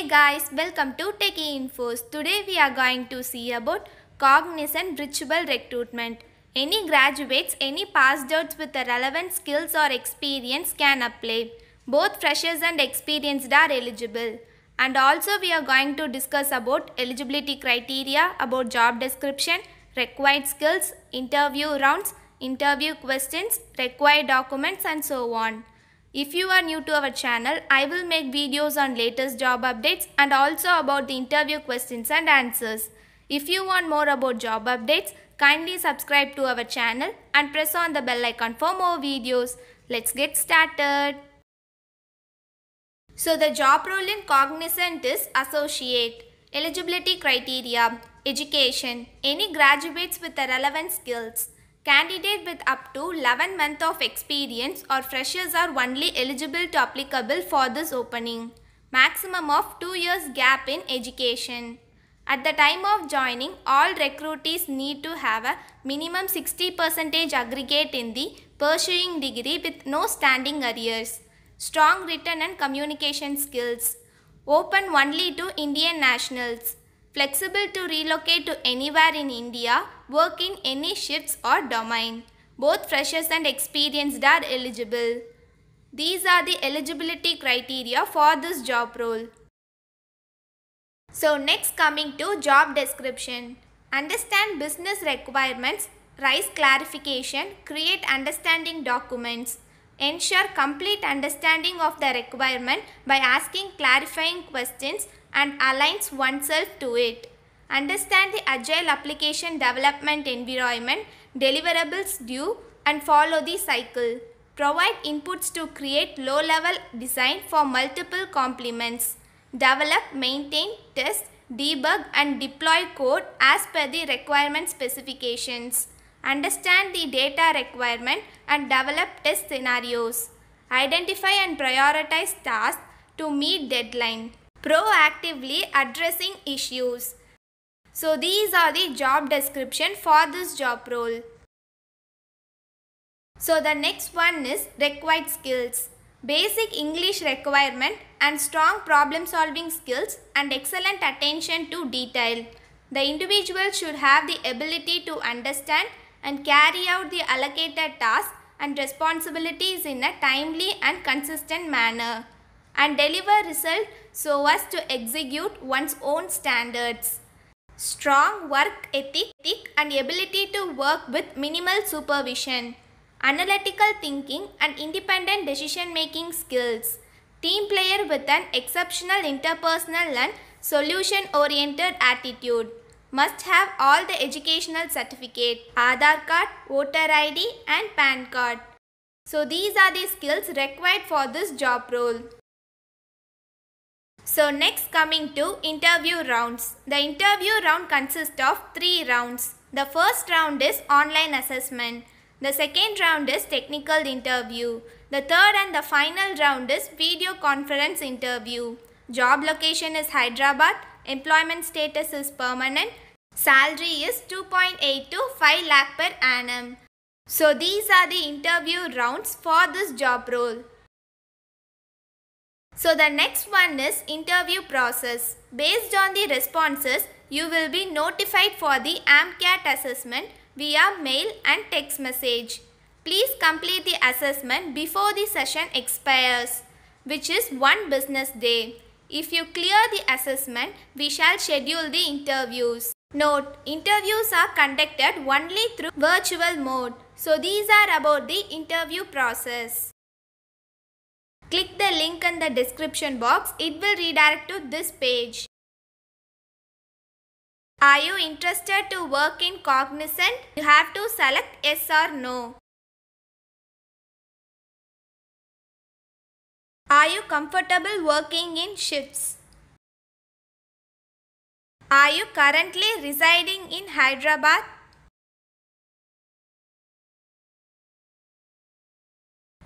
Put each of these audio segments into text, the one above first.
Hey guys, welcome to Techie Infos. Today we are going to see about cognizant ritual recruitment. Any graduates, any past outs with the relevant skills or experience can apply. Both freshers and experienced are eligible. And also we are going to discuss about eligibility criteria, about job description, required skills, interview rounds, interview questions, required documents and so on. If you are new to our channel, I will make videos on latest job updates and also about the interview questions and answers. If you want more about job updates, kindly subscribe to our channel and press on the bell icon for more videos. Let's get started. So the job role in Cognizant is associate. Eligibility criteria, education, any graduates with the relevant skills. Candidate with up to 11 months of experience or freshers are only eligible to applicable for this opening. Maximum of 2 years gap in education. At the time of joining, all recruitees need to have a minimum 60% aggregate in the pursuing degree with no standing arrears. Strong written and communication skills. Open only to Indian nationals. Flexible to relocate to anywhere in India, work in any shifts or domain. Both freshers and experienced are eligible. These are the eligibility criteria for this job role. So next coming to job description. Understand business requirements, rise clarification, create understanding documents. Ensure complete understanding of the requirement by asking clarifying questions and aligns oneself to it. Understand the agile application development environment, deliverables due and follow the cycle. Provide inputs to create low-level design for multiple complements. Develop, maintain, test, debug and deploy code as per the requirement specifications. Understand the data requirement and develop test scenarios. Identify and prioritize tasks to meet deadline proactively addressing issues. So these are the job description for this job role. So the next one is required skills. Basic English requirement and strong problem solving skills and excellent attention to detail. The individual should have the ability to understand and carry out the allocated tasks and responsibilities in a timely and consistent manner and deliver result so as to execute one's own standards. Strong work ethic and ability to work with minimal supervision. Analytical thinking and independent decision making skills. Team player with an exceptional interpersonal and solution oriented attitude must have all the educational certificate, Aadhaar card, voter ID and PAN card. So these are the skills required for this job role. So next coming to interview rounds. The interview round consists of three rounds. The first round is online assessment. The second round is technical interview. The third and the final round is video conference interview. Job location is Hyderabad. Employment status is permanent. Salary is 2.8 to 5 lakh per annum. So these are the interview rounds for this job role. So the next one is interview process. Based on the responses, you will be notified for the AMCAT assessment via mail and text message. Please complete the assessment before the session expires, which is one business day. If you clear the assessment, we shall schedule the interviews. Note, interviews are conducted only through virtual mode. So these are about the interview process. Click the link in the description box. It will redirect to this page. Are you interested to work in Cognizant? You have to select yes or no. Are you comfortable working in shifts? Are you currently residing in Hyderabad?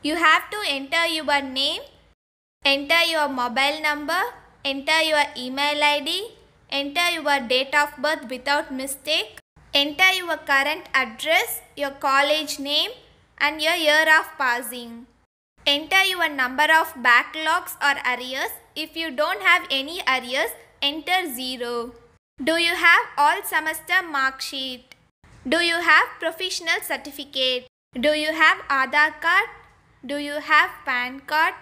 You have to enter your name, enter your mobile number, enter your email ID, enter your date of birth without mistake, enter your current address, your college name and your year of passing. Enter your number of backlogs or arrears. If you don't have any arrears, enter 0. Do you have all semester mark sheet? Do you have professional certificate? Do you have Aadhaar card? Do you have PAN card?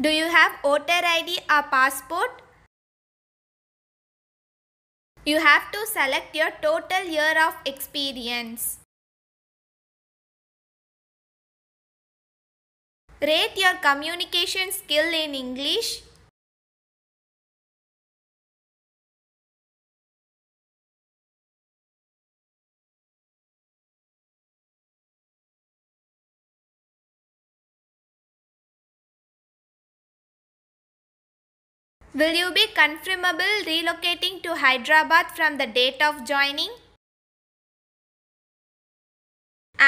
Do you have voter ID or passport? You have to select your total year of experience. Rate your communication skill in English. Will you be confirmable relocating to Hyderabad from the date of joining?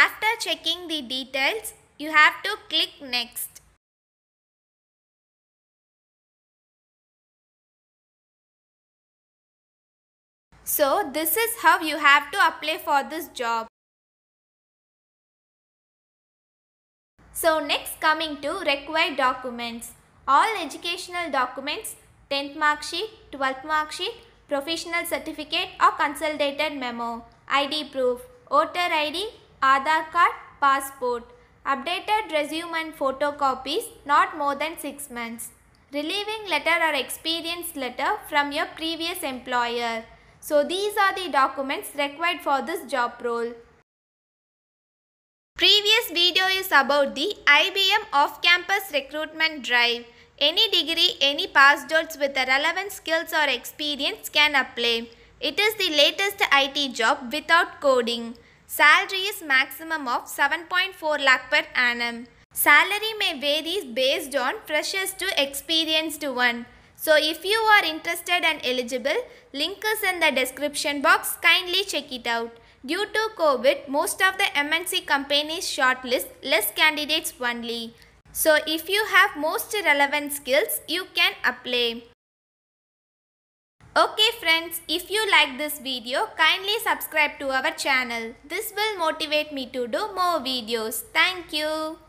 After checking the details, you have to click Next. So this is how you have to apply for this job. So next coming to required documents. All educational documents 10th mark sheet, 12th mark sheet, professional certificate or consolidated memo, ID proof, voter ID, Aadhaar card, passport, updated resume and photocopies not more than 6 months, relieving letter or experience letter from your previous employer. So these are the documents required for this job role. Previous video is about the IBM off-campus recruitment drive. Any degree, any passports with the relevant skills or experience can apply. It is the latest IT job without coding. Salary is maximum of 7.4 lakh per annum. Salary may vary based on freshers to experienced one. So if you are interested and eligible, link is in the description box. Kindly check it out. Due to COVID, most of the MNC companies shortlist less candidates only. So if you have most relevant skills, you can apply. Okay friends, if you like this video, kindly subscribe to our channel. This will motivate me to do more videos. Thank you.